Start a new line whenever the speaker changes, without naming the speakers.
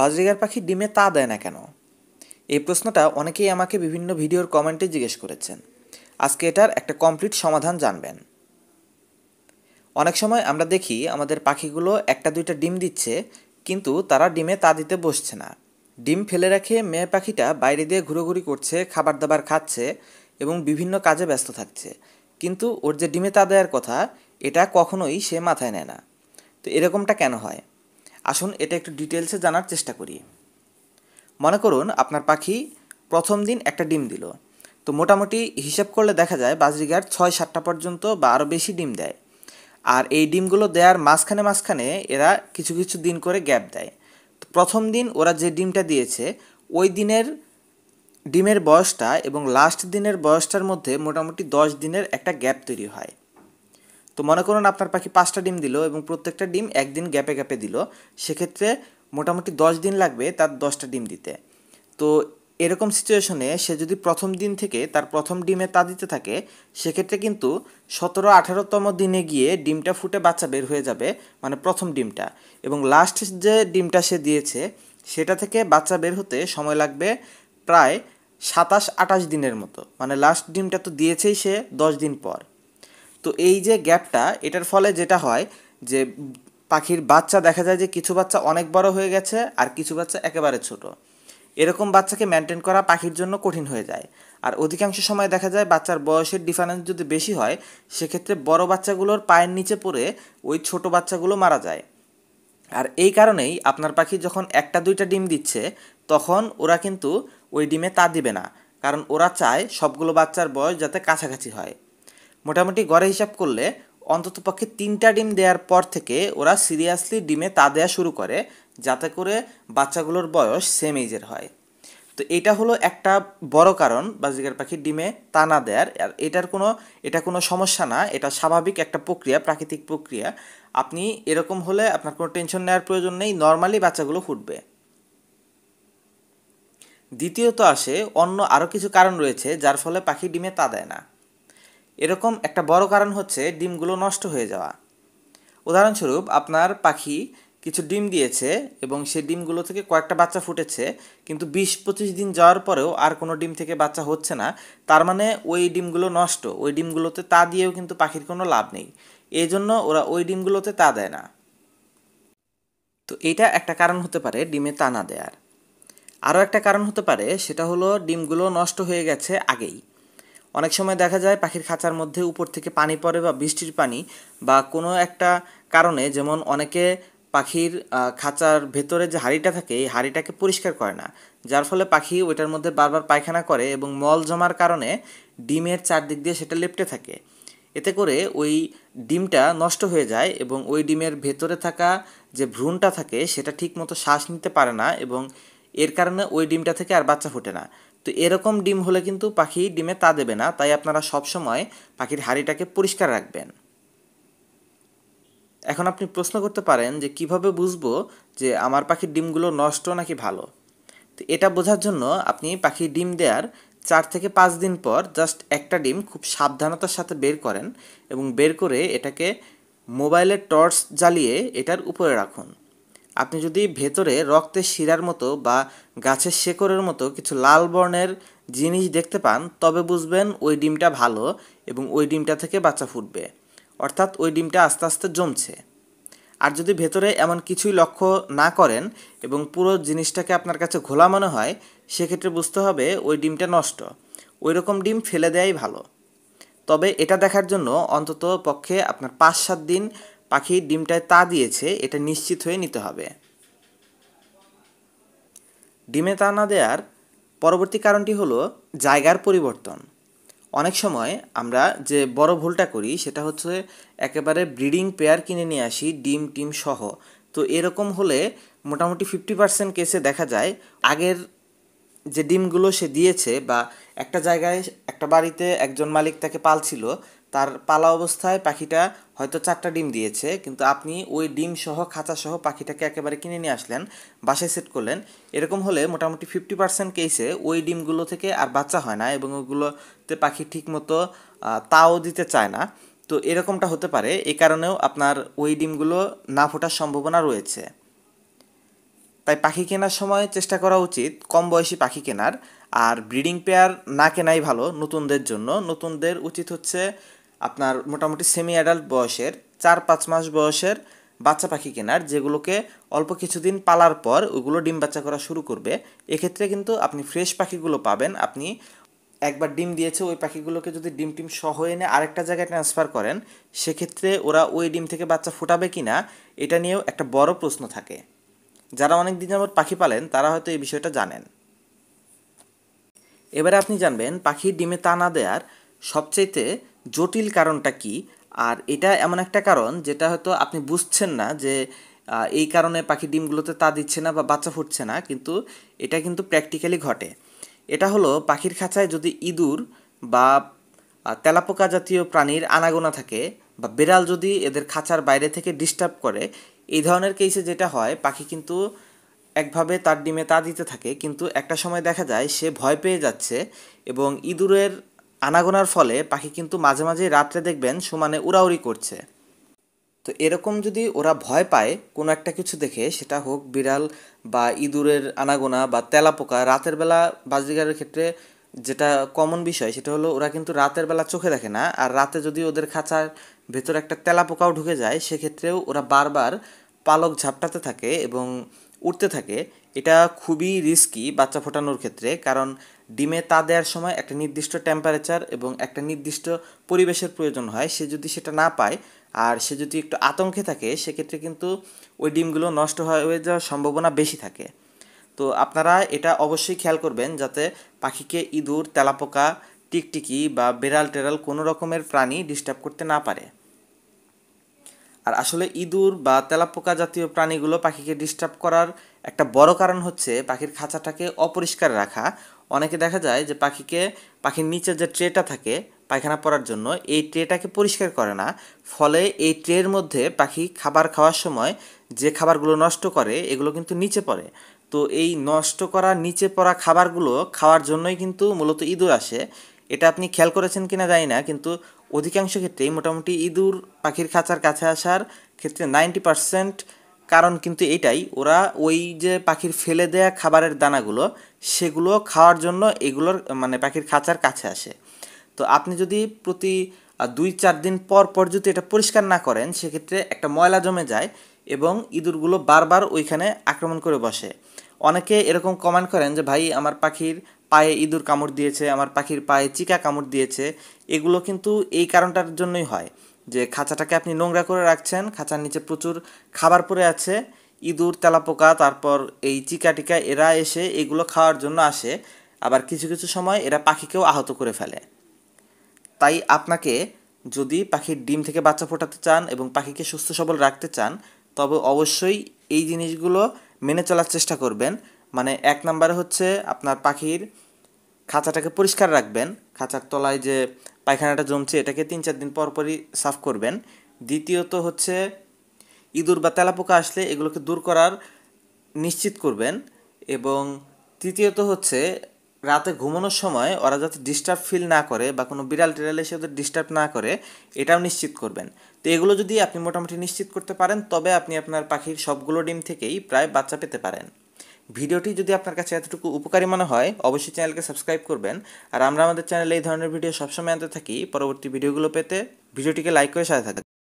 budgerigar পাখি ডিমে তা দেয় না কেন এই প্রশ্নটা অনেকেই আমাকে বিভিন্ন ভিডিওর কমেন্টে জিজ্ঞেস করেছেন আজকে এটার একটা কমপ্লিট সমাধান জানবেন অনেক সময় আমরা দেখি আমাদের পাখিগুলো একটা দুইটা ডিম দিচ্ছে কিন্তু তারা ডিমে তা দিতে বসছে না ডিম ফেলে রেখে মেয়ে পাখিটা বাইরে দিয়ে ঘুরোঘুরি করছে খাবার দাবার খাচ্ছে এবং বিভিন্ন কাজে ব্যস্ত থাকছে কিন্তু ওর যে ডিমে তা দেওয়ার কথা এটা কখনোই সে মাথায় নেয় না তো এরকমটা কেন হয় আসুন এটা একটু ডিটেলসে জানার চেষ্টা করি মনে করুন আপনার পাখি প্রথম দিন একটা ডিম দিল তো মোটামুটি হিসাব করলে দেখা যায় বাজরিঘাট ছয় সাতটা পর্যন্ত বা আরও বেশি ডিম দেয় আর এই ডিমগুলো দেওয়ার মাঝখানে মাঝখানে এরা কিছু কিছু দিন করে গ্যাপ দেয় তো প্রথম দিন ওরা যে ডিমটা দিয়েছে ওই দিনের ডিমের বয়সটা এবং লাস্ট দিনের বয়সটার মধ্যে মোটামুটি দশ দিনের একটা গ্যাপ তৈরি হয় তো মনে করুন আপনার পাখি পাঁচটা ডিম দিল এবং প্রত্যেকটা ডিম একদিন গ্যাপে গ্যাপে দিল সেক্ষেত্রে মোটামুটি দশ দিন লাগবে তার দশটা ডিম দিতে তো এরকম সিচুয়েশনে সে যদি প্রথম দিন থেকে তার প্রথম ডিমে তা দিতে থাকে সেক্ষেত্রে কিন্তু সতেরো আঠারোতম দিনে গিয়ে ডিমটা ফুটে বাচ্চা বের হয়ে যাবে মানে প্রথম ডিমটা এবং লাস্ট যে ডিমটা সে দিয়েছে সেটা থেকে বাচ্চা বের হতে সময় লাগবে প্রায় সাতাশ আটাশ দিনের মতো মানে লাস্ট ডিমটা তো দিয়েছেই সে দশ দিন পর তো এই যে গ্যাপটা এটার ফলে যেটা হয় যে পাখির বাচ্চা দেখা যায় যে কিছু বাচ্চা অনেক বড় হয়ে গেছে আর কিছু বাচ্চা একেবারে ছোট এরকম বাচ্চাকে মেনটেন করা পাখির জন্য কঠিন হয়ে যায় আর অধিকাংশ সময় দেখা যায় বাচ্চার বয়সের ডিফারেন্স যদি বেশি হয় সেক্ষেত্রে বড় বাচ্চাগুলোর পায়ের নিচে পড়ে ওই ছোট বাচ্চাগুলো মারা যায় আর এই কারণেই আপনার পাখি যখন একটা দুইটা ডিম দিচ্ছে তখন ওরা কিন্তু ওই ডিমে তা দিবে না কারণ ওরা চায় সবগুলো বাচ্চার বয়স যাতে কাছাকাছি হয় মোটামুটি গড়ে হিসাব করলে অন্তত পক্ষে তিনটা ডিম দেওয়ার পর থেকে ওরা সিরিয়াসলি ডিমে তা দেওয়া শুরু করে যাতে করে বাচ্চাগুলোর বয়স সেম এজের হয় তো এটা হলো একটা বড় কারণ বাজিকার পাখি ডিমে তা না দেয়ার আর এটার কোনো এটা কোনো সমস্যা না এটা স্বাভাবিক একটা প্রক্রিয়া প্রাকৃতিক প্রক্রিয়া আপনি এরকম হলে আপনার কোনো টেনশন নেওয়ার প্রয়োজন নেই নর্মালি বাচ্চাগুলো ফুটবে দ্বিতীয়ত আসে অন্য আরও কিছু কারণ রয়েছে যার ফলে পাখি ডিমে তা দেয় না এরকম একটা বড় কারণ হচ্ছে ডিমগুলো নষ্ট হয়ে যাওয়া উদাহরণস্বরূপ আপনার পাখি কিছু ডিম দিয়েছে এবং সেই ডিমগুলো থেকে কয়েকটা বাচ্চা ফুটেছে কিন্তু বিশ পঁচিশ দিন যাওয়ার পরেও আর কোনো ডিম থেকে বাচ্চা হচ্ছে না তার মানে ওই ডিমগুলো নষ্ট ওই ডিমগুলোতে তা দিয়েও কিন্তু পাখির কোনো লাভ নেই এই জন্য ওরা ওই ডিমগুলোতে তা দেয় না তো এইটা একটা কারণ হতে পারে ডিমে তা না দেওয়ার আরও একটা কারণ হতে পারে সেটা হলো ডিমগুলো নষ্ট হয়ে গেছে আগেই অনেক সময় দেখা যায় পাখির খাঁচার মধ্যে উপর থেকে পানি পড়ে বা বৃষ্টির পানি বা কোনো একটা কারণে যেমন অনেকে পাখির খাঁচার ভেতরে যে হাড়িটা থাকে এই হাড়িটাকে পরিষ্কার করে না যার ফলে পাখি ওইটার মধ্যে বারবার পায়খানা করে এবং মল জমার কারণে ডিমের চারদিক দিয়ে সেটা লেপটে থাকে এতে করে ওই ডিমটা নষ্ট হয়ে যায় এবং ওই ডিমের ভেতরে থাকা যে ভ্রূণটা থাকে সেটা ঠিকমতো শ্বাস নিতে পারে না এবং এর কারণে ওই ডিমটা থেকে আর বাচ্চা ফোটে না তো এরকম ডিম হলে কিন্তু পাখি ডিমে তা দেবে না তাই আপনারা সব সময় পাখির হাড়িটাকে পরিষ্কার রাখবেন এখন আপনি প্রশ্ন করতে পারেন যে কিভাবে বুঝবো যে আমার পাখির ডিমগুলো নষ্ট নাকি ভালো তো এটা বোঝার জন্য আপনি পাখির ডিম দেওয়ার চার থেকে পাঁচ দিন পর জাস্ট একটা ডিম খুব সাবধানতার সাথে বের করেন এবং বের করে এটাকে মোবাইলের টর্চ জ্বালিয়ে এটার উপরে রাখুন আপনি যদি ভেতরে রক্তের শিরার মতো বা গাছের শেকড়ের মতো কিছু লাল বর্ণের জিনিস দেখতে পান তবে বুঝবেন ওই ডিমটা ভালো এবং ওই ডিমটা থেকে বাচ্চা ফুটবে অর্থাৎ ওই ডিমটা আস্তে আস্তে জমছে আর যদি ভেতরে এমন কিছুই লক্ষ্য না করেন এবং পুরো জিনিসটাকে আপনার কাছে ঘোলা মনে হয় সেক্ষেত্রে বুঝতে হবে ওই ডিমটা নষ্ট ওই রকম ডিম ফেলে দেয়াই ভালো তবে এটা দেখার জন্য অন্তত পক্ষে আপনার পাঁচ সাত দিন পাখি ডিমটায় তা দিয়েছে এটা নিশ্চিত হয়ে নিতে হবে ডিমে তা না দেওয়ার পরবর্তী কারণটি হলো জায়গার পরিবর্তন অনেক সময় আমরা যে বড় ভুলটা করি সেটা হচ্ছে একেবারে ব্রিডিং পেয়ার কিনে নিয়ে আসি ডিম টিম সহ তো এরকম হলে মোটামুটি ফিফটি পার্সেন্ট কেসে দেখা যায় আগের যে ডিমগুলো সে দিয়েছে বা একটা জায়গায় একটা বাড়িতে একজন মালিক তাকে পালছিল তার পালা অবস্থায় পাখিটা হয়তো চারটা ডিম দিয়েছে কিন্তু আপনি ওই ডিম সহ খাঁচা সহ পাখিটাকে একেবারে কিনে নিয়ে আসলেন বাসায় সেট করলেন এরকম হলে মোটামুটি ফিফটি পার্সেন্ট কেসে ওই ডিমগুলো থেকে আর বাচ্চা হয় না এবং ওগুলোতে পাখি ঠিকমতো তাও দিতে চায় না তো এরকমটা হতে পারে এ কারণেও আপনার ওই ডিমগুলো না ফোটার সম্ভাবনা রয়েছে তাই পাখি কেনার সময় চেষ্টা করা উচিত কম বয়সী পাখি কেনার আর ব্রিডিং পেয়ার না কেনাই ভালো নতুনদের জন্য নতুনদের উচিত হচ্ছে আপনার মোটামুটি সেমি অ্যাডাল্ট বয়সের চার পাঁচ মাস বয়সের বাচ্চা পাখি কেনার যেগুলোকে অল্প কিছুদিন পালার পর ওগুলো ডিম বাচ্চা করা শুরু করবে এক্ষেত্রে কিন্তু আপনি ফ্রেশ পাখিগুলো পাবেন আপনি একবার ডিম দিয়েছে ওই পাখিগুলোকে যদি ডিম টিম সহ এনে আরেকটা জায়গায় ট্রান্সফার করেন সেক্ষেত্রে ওরা ওই ডিম থেকে বাচ্চা ফুটাবে কি না এটা নিয়েও একটা বড় প্রশ্ন থাকে যারা অনেক দিন যাবত পাখি পালেন তারা হয়তো এই বিষয়টা জানেন এবারে আপনি জানবেন পাখির ডিমে তা না দেওয়ার সবচেয়েতে জটিল কারণটা কি আর এটা এমন একটা কারণ যেটা হয়তো আপনি বুঝছেন না যে এই কারণে পাখি ডিমগুলোতে তা দিচ্ছে না বা বাচ্চা ফুটছে না কিন্তু এটা কিন্তু প্র্যাকটিক্যালি ঘটে এটা হলো পাখির খাঁচায় যদি ইঁদুর বা তেলাপোকা জাতীয় প্রাণীর আনাগোনা থাকে বা বেড়াল যদি এদের খাঁচার বাইরে থেকে ডিস্টার্ব করে এই ধরনের কেসে যেটা হয় পাখি কিন্তু একভাবে তার ডিমে তা দিতে থাকে কিন্তু একটা সময় দেখা যায় সে ভয় পেয়ে যাচ্ছে এবং ইঁদুরের আনাগোনার ফলে পাখি কিন্তু মাঝে মাঝে রাত্রে দেখবেন সমানে উড়াউড়ি করছে তো এরকম যদি ওরা ভয় পায় কোনো একটা কিছু দেখে সেটা হোক বিড়াল বা ইঁদুরের আনাগোনা বা তেলাপোকা রাতের বেলা বাজিগারের ক্ষেত্রে যেটা কমন বিষয় সেটা হলো ওরা কিন্তু রাতের বেলা চোখে দেখে না আর রাতে যদি ওদের খাঁচার ভেতরে একটা তেলাপোকাও ঢুকে যায় সেক্ষেত্রেও ওরা বারবার পালক ঝাপটাতে থাকে এবং উঠতে থাকে এটা খুবই রিস্কি বাচ্চা ফোটানোর ক্ষেত্রে কারণ ডিমে তা দেওয়ার সময় একটা নির্দিষ্ট টেম্পারেচার এবং একটা নির্দিষ্ট পরিবেশের প্রয়োজন হয় সে যদি সেটা না পায় আর সে যদি একটু আতঙ্কে থাকে সেক্ষেত্রে কিন্তু ওই ডিমগুলো নষ্ট হয়ে যাওয়ার সম্ভাবনা বেশি থাকে তো আপনারা এটা অবশ্যই খেয়াল করবেন যাতে পাখিকে ইঁদুর তেলাপোকা টিকটিকি বা বেড়াল টেরাল কোনো রকমের প্রাণী ডিস্টার্ব করতে না পারে আর আসলে ইঁদুর বা তেলাপোকা জাতীয় প্রাণীগুলো পাখিকে ডিস্টার্ব করার একটা বড় কারণ হচ্ছে পাখির খাঁচাটাকে অপরিষ্কার রাখা অনেকে দেখা যায় যে পাখিকে পাখির নিচে যে ট্রেটা থাকে পায়খানা পড়ার জন্য এই ট্রেটাকে পরিষ্কার করে না ফলে এই ট্রের মধ্যে পাখি খাবার খাওয়ার সময় যে খাবারগুলো নষ্ট করে এগুলো কিন্তু নিচে পড়ে তো এই নষ্ট করা নিচে পড়া খাবারগুলো খাওয়ার জন্যই কিন্তু মূলত ইঁদুর আসে এটা আপনি খেয়াল করেছেন কিনা জানি না কিন্তু অধিকাংশ ক্ষেত্রেই মোটামুটি ইঁদুর পাখির খাঁচার কাছে আসার ক্ষেত্রে নাইনটি পার্সেন্ট কারণ কিন্তু এটাই ওরা ওই যে পাখির ফেলে দেয়া খাবারের দানাগুলো সেগুলো খাওয়ার জন্য এগুলোর মানে পাখির খাঁচার কাছে আসে তো আপনি যদি প্রতি দুই চার দিন পর পর যদি এটা পরিষ্কার না করেন সেক্ষেত্রে একটা ময়লা জমে যায় এবং ইঁদুরগুলো বারবার ওইখানে আক্রমণ করে বসে অনেকে এরকম কমেন্ট করেন যে ভাই আমার পাখির পায়ে ইঁদুর কামড় দিয়েছে আমার পাখির পায়ে চিকা কামড় দিয়েছে এগুলো কিন্তু এই কারণটার জন্যই হয় যে খাঁচাটাকে আপনি নোংরা করে রাখছেন খাঁচার নিচে প্রচুর খাবার পড়ে আছে ইঁদুর তেলাপোকা তারপর এই চিকাটিকা এরা এসে এগুলো খাওয়ার জন্য আসে আবার কিছু কিছু সময় এরা পাখিকেও আহত করে ফেলে তাই আপনাকে যদি পাখির ডিম থেকে বাচ্চা ফোটাতে চান এবং পাখিকে সুস্থ সবল রাখতে চান তবে অবশ্যই এই জিনিসগুলো মেনে চলার চেষ্টা করবেন মানে এক নম্বরে হচ্ছে আপনার পাখির খাঁচাটাকে পরিষ্কার রাখবেন খাঁচার তলায় যে পায়খানাটা জমছে এটাকে তিন চার দিন পরপরই সাফ করবেন দ্বিতীয়ত হচ্ছে ইঁদুর বা তেলাপোকা আসলে এগুলোকে দূর করার নিশ্চিত করবেন এবং তৃতীয়ত হচ্ছে রাতে ঘুমানোর সময় ওরা যাতে ডিস্টার্ব ফিল না করে বা কোনো বিড়াল টিড়াল এসে ওদের ডিস্টার্ব না করে এটাও নিশ্চিত করবেন তো এগুলো যদি আপনি মোটামুটি নিশ্চিত করতে পারেন তবে আপনি আপনার পাখির সবগুলো ডিম থেকেই প্রায় বাচ্চা পেতে পারেন ভিডিওটি যদি আপনার কাছে এতটুকু উপকারী মনে হয় অবশ্যই চ্যানেলকে সাবস্ক্রাইব করবেন আর আমরা আমাদের চ্যানেলে এই ধরনের ভিডিও সবসময় আনতে থাকি পরবর্তী ভিডিওগুলো পেতে ভিডিওটিকে লাইক করে সাথে থাকবেন